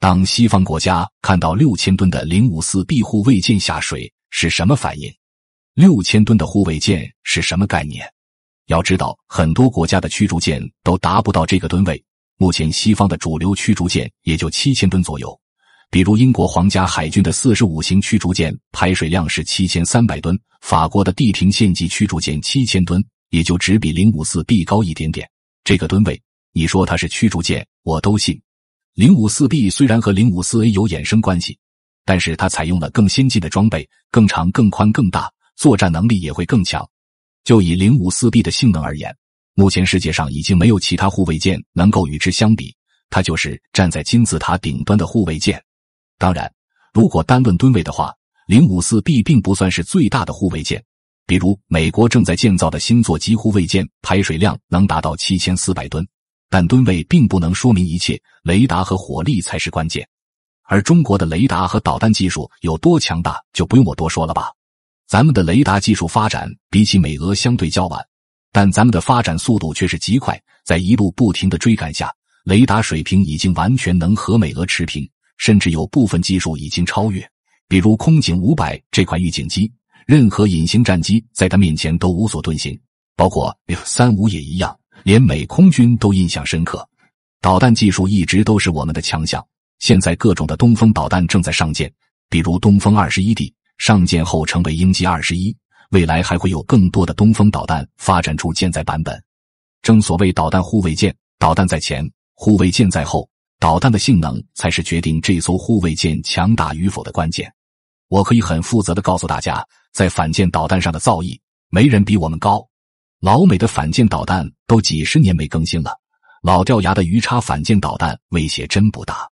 当西方国家看到六千吨的零五四 B 护卫舰下水是什么反应？六千吨的护卫舰是什么概念？要知道，很多国家的驱逐舰都达不到这个吨位。目前西方的主流驱逐舰也就七千吨左右，比如英国皇家海军的四十五型驱逐舰排水量是七千三百吨，法国的地平线级驱逐舰七千吨，也就只比零五四 B 高一点点。这个吨位，你说它是驱逐舰，我都信。零五四 B 虽然和零五四 A 有衍生关系，但是它采用了更先进的装备，更长、更宽、更大，作战能力也会更强。就以零五四 B 的性能而言，目前世界上已经没有其他护卫舰能够与之相比，它就是站在金字塔顶端的护卫舰。当然，如果单论吨位的话，零五四 B 并不算是最大的护卫舰，比如美国正在建造的星座级护卫舰，排水量能达到七千四百吨。但吨位并不能说明一切，雷达和火力才是关键。而中国的雷达和导弹技术有多强大，就不用我多说了吧。咱们的雷达技术发展比起美俄相对较晚，但咱们的发展速度却是极快。在一路不停的追赶下，雷达水平已经完全能和美俄持平，甚至有部分技术已经超越。比如空警五百这款预警机，任何隐形战机在它面前都无所遁形，包括三五也一样。连美空军都印象深刻，导弹技术一直都是我们的强项。现在各种的东风导弹正在上舰，比如东风二十一 D 上舰后成为鹰击二十一，未来还会有更多的东风导弹发展出舰载版本。正所谓导弹护卫舰，导弹在前，护卫舰在后，导弹的性能才是决定这艘护卫舰强大与否的关键。我可以很负责的告诉大家，在反舰导弹上的造诣，没人比我们高。老美的反舰导弹都几十年没更新了，老掉牙的鱼叉反舰导弹威胁真不大。